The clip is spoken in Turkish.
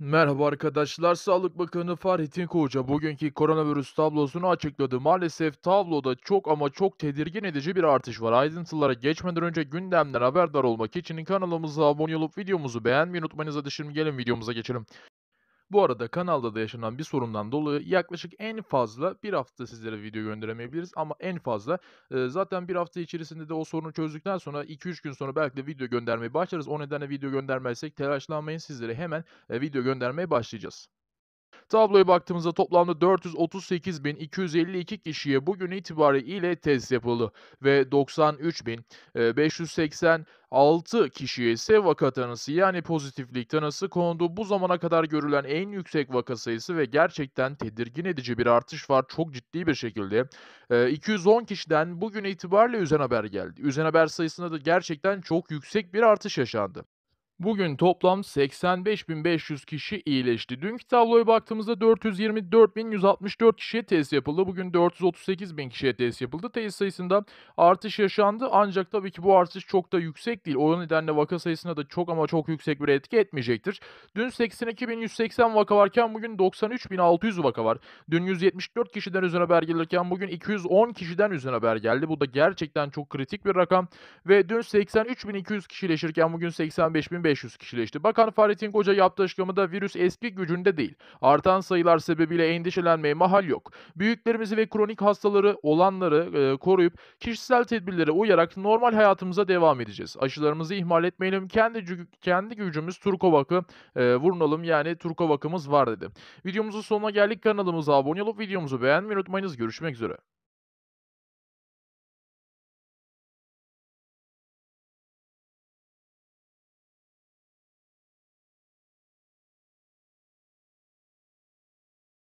Merhaba arkadaşlar. Sağlık Bakanı Fahrettin Koca bugünkü koronavirüs tablosunu açıkladı. Maalesef tabloda çok ama çok tedirgin edici bir artış var. Ayrıntılara geçmeden önce gündemden haberdar olmak için kanalımıza abone olup videomuzu beğenmeyi unutmayınız. Hadi şimdi gelin videomuza geçelim. Bu arada kanalda da yaşanan bir sorundan dolayı yaklaşık en fazla bir hafta sizlere video gönderemeyebiliriz ama en fazla e, zaten bir hafta içerisinde de o sorunu çözdükten sonra 2-3 gün sonra belki de video göndermeye başlarız. O nedenle video göndermezsek telaşlanmayın sizlere hemen e, video göndermeye başlayacağız. Tabloya baktığımızda toplamda 438.252 kişiye bugün itibariyle test yapıldı ve 93.586 kişiye ise vaka tanısı yani pozitiflik tanısı kondu. Bu zamana kadar görülen en yüksek vaka sayısı ve gerçekten tedirgin edici bir artış var çok ciddi bir şekilde. 210 ee, kişiden bugün itibariyle üzen haber geldi. Üzen haber sayısında da gerçekten çok yüksek bir artış yaşandı. Bugün toplam 85.500 kişi iyileşti. Dünkü tabloya baktığımızda 424.164 kişiye test yapıldı. Bugün 438.000 kişiye test yapıldı. Test sayısında artış yaşandı. Ancak tabii ki bu artış çok da yüksek değil. O nedenle vaka sayısına da çok ama çok yüksek bir etki etmeyecektir. Dün 82.180 vaka varken bugün 93.600 vaka var. Dün 174 kişiden üzerine haber gelirken bugün 210 kişiden üzerine haber geldi. Bu da gerçekten çok kritik bir rakam. Ve dün 83.200 kişi iyileşirken bugün 85. 1500 kişileşti. Bakan Fahrettin Koca yaptığı açıklamada virüs eski gücünde değil. Artan sayılar sebebiyle endişelenmeye mahal yok. Büyüklerimizi ve kronik hastaları olanları e, koruyup kişisel tedbirlere uyarak normal hayatımıza devam edeceğiz. Aşılarımızı ihmal etmeyelim. Kendi kendi gücümüz Turkovak'ı e, vurunalım. Yani Turkovak'ımız var dedi. Videomuzun sonuna geldik. Kanalımıza abone olup videomuzu beğenmeyi unutmayınız. Görüşmek üzere.